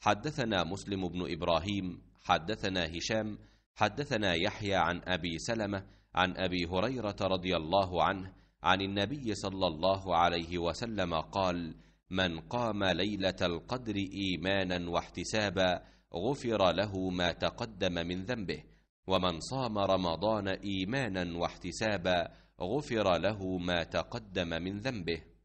حدثنا مسلم بن ابراهيم حدثنا هشام حدثنا يحيى عن ابي سلمه عن ابي هريره رضي الله عنه عن النبي صلى الله عليه وسلم قال من قام ليله القدر ايمانا واحتسابا غفر له ما تقدم من ذنبه ومن صام رمضان ايمانا واحتسابا غفر له ما تقدم من ذنبه